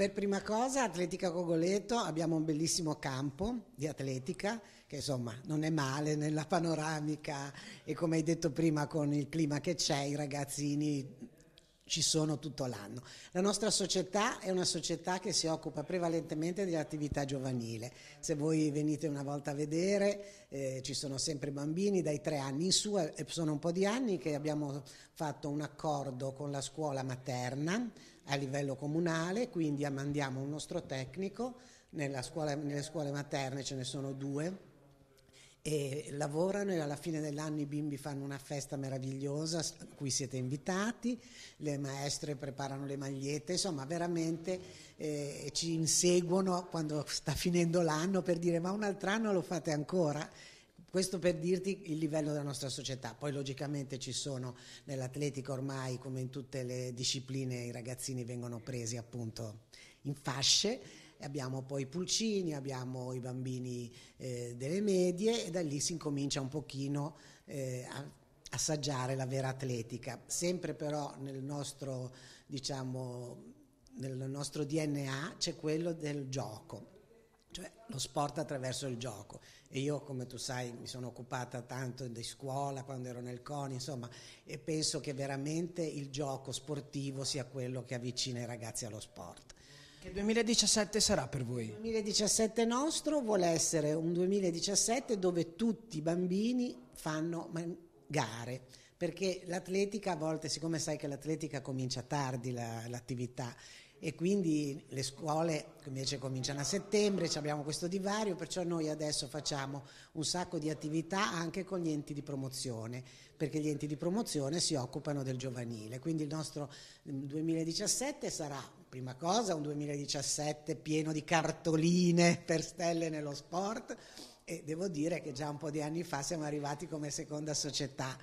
Per prima cosa Atletica Cogoleto, abbiamo un bellissimo campo di atletica che insomma non è male nella panoramica e come hai detto prima con il clima che c'è i ragazzini ci sono tutto l'anno. La nostra società è una società che si occupa prevalentemente dell'attività giovanile. Se voi venite una volta a vedere, eh, ci sono sempre bambini dai tre anni in su, eh, sono un po' di anni che abbiamo fatto un accordo con la scuola materna a livello comunale, quindi mandiamo un nostro tecnico, scuola, nelle scuole materne ce ne sono due e lavorano e alla fine dell'anno i bimbi fanno una festa meravigliosa a cui siete invitati, le maestre preparano le magliette, insomma veramente eh, ci inseguono quando sta finendo l'anno per dire ma un altro anno lo fate ancora? Questo per dirti il livello della nostra società. Poi logicamente ci sono nell'atletica ormai, come in tutte le discipline, i ragazzini vengono presi appunto in fasce abbiamo poi i pulcini, abbiamo i bambini eh, delle medie e da lì si incomincia un pochino eh, a assaggiare la vera atletica, sempre però nel nostro, diciamo, nel nostro DNA c'è quello del gioco cioè lo sport attraverso il gioco. E io, come tu sai, mi sono occupata tanto di scuola quando ero nel CONI, insomma, e penso che veramente il gioco sportivo sia quello che avvicina i ragazzi allo sport. Che 2017 sarà per voi? Il 2017 nostro vuole essere un 2017 dove tutti i bambini fanno gare, perché l'atletica a volte, siccome sai che l'atletica comincia tardi la, l'attività, e quindi le scuole invece cominciano a settembre, abbiamo questo divario, perciò noi adesso facciamo un sacco di attività anche con gli enti di promozione, perché gli enti di promozione si occupano del giovanile, quindi il nostro 2017 mm, sarà prima cosa un 2017 pieno di cartoline per stelle nello sport e devo dire che già un po' di anni fa siamo arrivati come seconda società,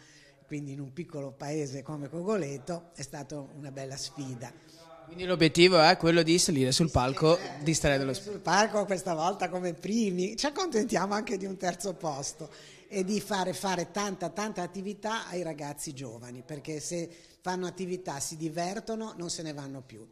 quindi in un piccolo paese come Cogoleto è stata una bella sfida. Quindi l'obiettivo è quello di salire sul palco eh, di Stare dello spazio. Sul palco questa volta come primi, ci accontentiamo anche di un terzo posto e di fare fare tanta tanta attività ai ragazzi giovani, perché se fanno attività si divertono, non se ne vanno più.